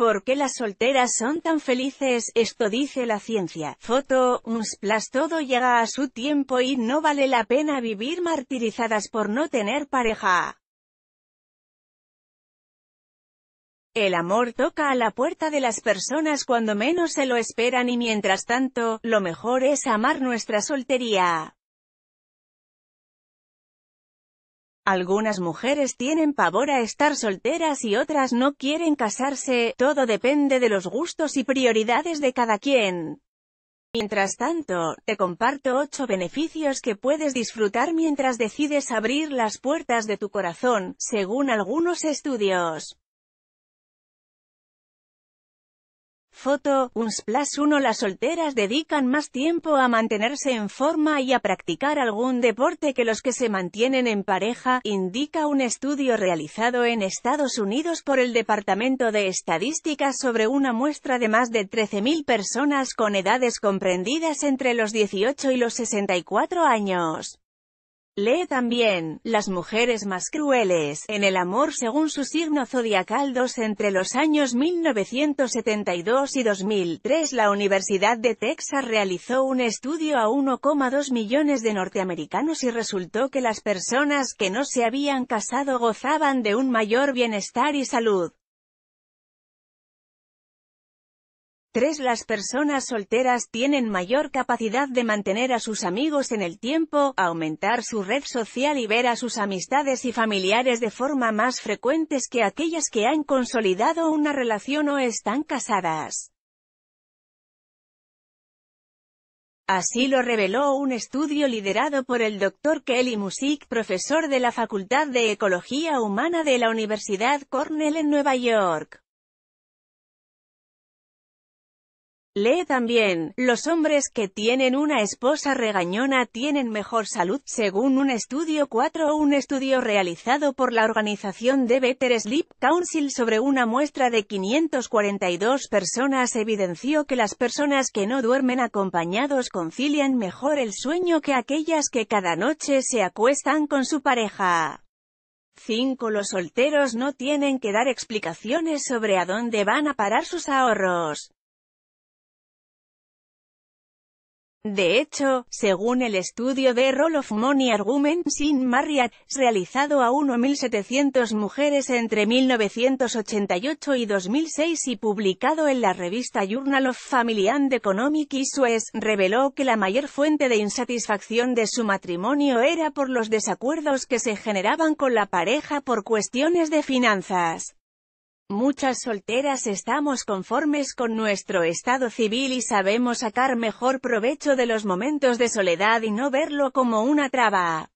¿Por qué las solteras son tan felices? Esto dice la ciencia. Foto, unsplash todo llega a su tiempo y no vale la pena vivir martirizadas por no tener pareja. El amor toca a la puerta de las personas cuando menos se lo esperan y mientras tanto, lo mejor es amar nuestra soltería. Algunas mujeres tienen pavor a estar solteras y otras no quieren casarse, todo depende de los gustos y prioridades de cada quien. Mientras tanto, te comparto ocho beneficios que puedes disfrutar mientras decides abrir las puertas de tu corazón, según algunos estudios. Foto, Uns 1 Las solteras dedican más tiempo a mantenerse en forma y a practicar algún deporte que los que se mantienen en pareja, indica un estudio realizado en Estados Unidos por el Departamento de Estadísticas sobre una muestra de más de 13.000 personas con edades comprendidas entre los 18 y los 64 años. Lee también, las mujeres más crueles, en el amor según su signo zodiacal entre los años 1972 y 2003 la Universidad de Texas realizó un estudio a 1,2 millones de norteamericanos y resultó que las personas que no se habían casado gozaban de un mayor bienestar y salud. 3. Las personas solteras tienen mayor capacidad de mantener a sus amigos en el tiempo, aumentar su red social y ver a sus amistades y familiares de forma más frecuentes que aquellas que han consolidado una relación o están casadas. Así lo reveló un estudio liderado por el Dr. Kelly Musick, profesor de la Facultad de Ecología Humana de la Universidad Cornell en Nueva York. Lee también, los hombres que tienen una esposa regañona tienen mejor salud, según un estudio 4 un estudio realizado por la organización de Better Sleep Council sobre una muestra de 542 personas evidenció que las personas que no duermen acompañados concilian mejor el sueño que aquellas que cada noche se acuestan con su pareja. 5. Los solteros no tienen que dar explicaciones sobre a dónde van a parar sus ahorros. De hecho, según el estudio de Roll of Money Argument Sin Marriott, realizado a 1.700 mujeres entre 1988 y 2006 y publicado en la revista Journal of Family and Economic Issues, reveló que la mayor fuente de insatisfacción de su matrimonio era por los desacuerdos que se generaban con la pareja por cuestiones de finanzas. Muchas solteras estamos conformes con nuestro estado civil y sabemos sacar mejor provecho de los momentos de soledad y no verlo como una traba.